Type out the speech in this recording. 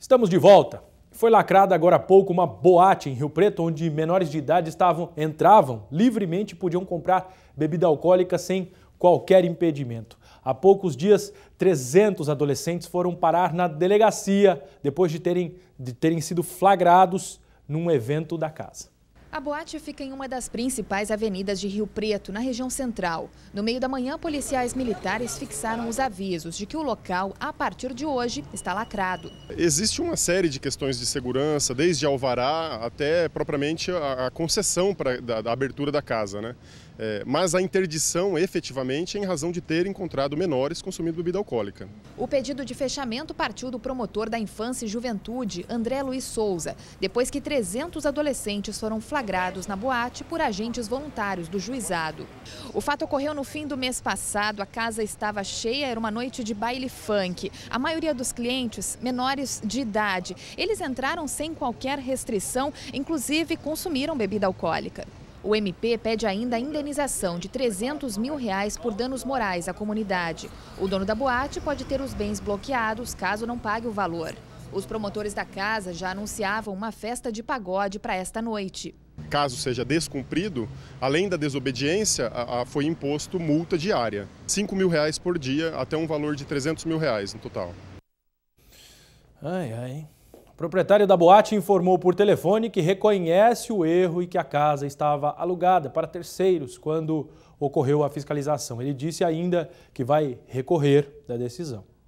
Estamos de volta. Foi lacrada agora há pouco uma boate em Rio Preto, onde menores de idade estavam, entravam livremente e podiam comprar bebida alcoólica sem qualquer impedimento. Há poucos dias, 300 adolescentes foram parar na delegacia depois de terem, de terem sido flagrados num evento da casa. A boate fica em uma das principais avenidas de Rio Preto, na região central. No meio da manhã, policiais militares fixaram os avisos de que o local, a partir de hoje, está lacrado. Existe uma série de questões de segurança, desde alvará até propriamente a, concessão da, da, abertura da casa. Né? É, mas a interdição, efetivamente, é em razão de ter encontrado menores consumindo bebida alcoólica. O pedido de fechamento partiu do promotor da Infância e Juventude, André Luiz Souza, depois que 300 adolescentes foram flagrados flagrados na boate por agentes voluntários do juizado. O fato ocorreu no fim do mês passado, a casa estava cheia, era uma noite de baile funk. A maioria dos clientes, menores de idade, eles entraram sem qualquer restrição, inclusive consumiram bebida alcoólica. O MP pede ainda a indenização de 300 mil reais por danos morais à comunidade. O dono da boate pode ter os bens bloqueados caso não pague o valor. Os promotores da casa já anunciavam uma festa de pagode para esta noite. Caso seja descumprido, além da desobediência, a, a, foi imposto multa diária, 5 mil reais por dia, até um valor de 300 mil reais no total. Ai, ai. O proprietário da boate informou por telefone que reconhece o erro e que a casa estava alugada para terceiros quando ocorreu a fiscalização. Ele disse ainda que vai recorrer da decisão.